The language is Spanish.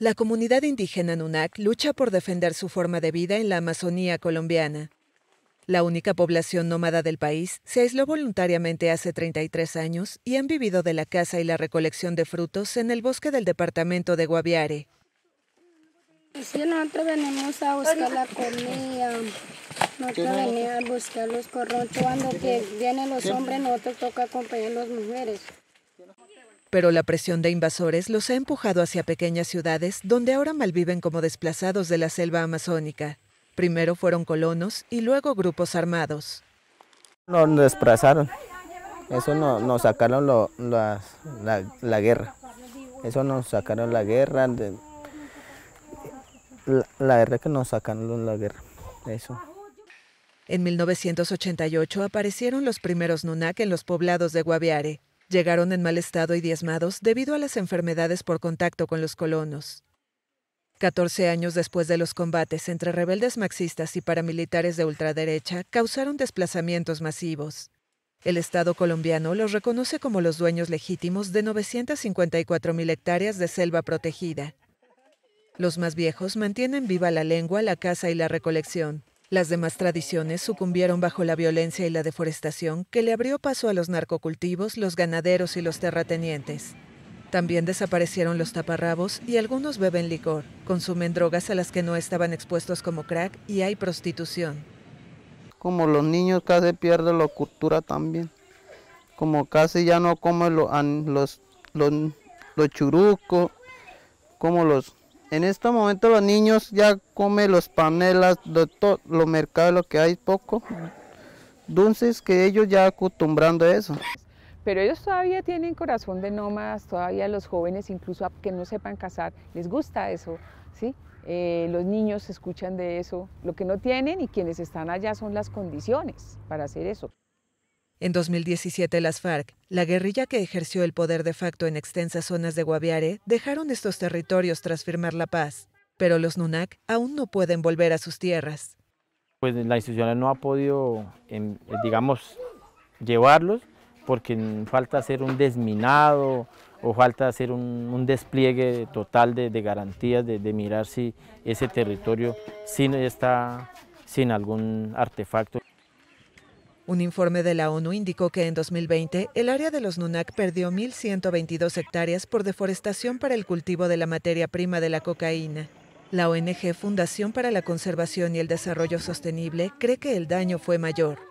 La comunidad indígena Nunak lucha por defender su forma de vida en la Amazonía colombiana. La única población nómada del país se aisló voluntariamente hace 33 años y han vivido de la caza y la recolección de frutos en el bosque del departamento de Guaviare. nosotros venimos a buscar la comida, nosotros venimos a buscar los Cuando vienen los hombres, nosotros toca acompañar a las mujeres pero la presión de invasores los ha empujado hacia pequeñas ciudades donde ahora malviven como desplazados de la selva amazónica. Primero fueron colonos y luego grupos armados. Nos desplazaron, eso nos sacaron la, guerra, eso nos sacaron la guerra, la, la guerra que nos sacaron la guerra, eso. En 1988 aparecieron los primeros Nunak en los poblados de Guaviare. Llegaron en mal estado y diezmados debido a las enfermedades por contacto con los colonos. 14 años después de los combates entre rebeldes marxistas y paramilitares de ultraderecha causaron desplazamientos masivos. El Estado colombiano los reconoce como los dueños legítimos de 954.000 hectáreas de selva protegida. Los más viejos mantienen viva la lengua, la caza y la recolección. Las demás tradiciones sucumbieron bajo la violencia y la deforestación que le abrió paso a los narcocultivos, los ganaderos y los terratenientes. También desaparecieron los taparrabos y algunos beben licor, consumen drogas a las que no estaban expuestos como crack y hay prostitución. Como los niños casi pierden la cultura también, como casi ya no comen los, churucos, como los en este momento los niños ya comen los panelas, de lo mercado lo que hay poco. Dulces que ellos ya acostumbrando a eso. Pero ellos todavía tienen corazón de nómadas, todavía los jóvenes, incluso que no sepan casar, les gusta eso, ¿sí? Eh, los niños escuchan de eso, lo que no tienen y quienes están allá son las condiciones para hacer eso. En 2017 las FARC, la guerrilla que ejerció el poder de facto en extensas zonas de Guaviare, dejaron estos territorios tras firmar la paz, pero los NUNAC aún no pueden volver a sus tierras. Pues la institución no ha podido, em, eh, digamos, llevarlos porque falta hacer un desminado o falta hacer un, despliegue total de, garantías, de, mirar si ese territorio está sin algún artefacto. Un informe de la ONU indicó que en 2020 el área de los Nunak perdió 1.122 hectáreas por deforestación para el cultivo de la materia prima de la cocaína. La ONG Fundación para la Conservación y el Desarrollo Sostenible cree que el daño fue mayor.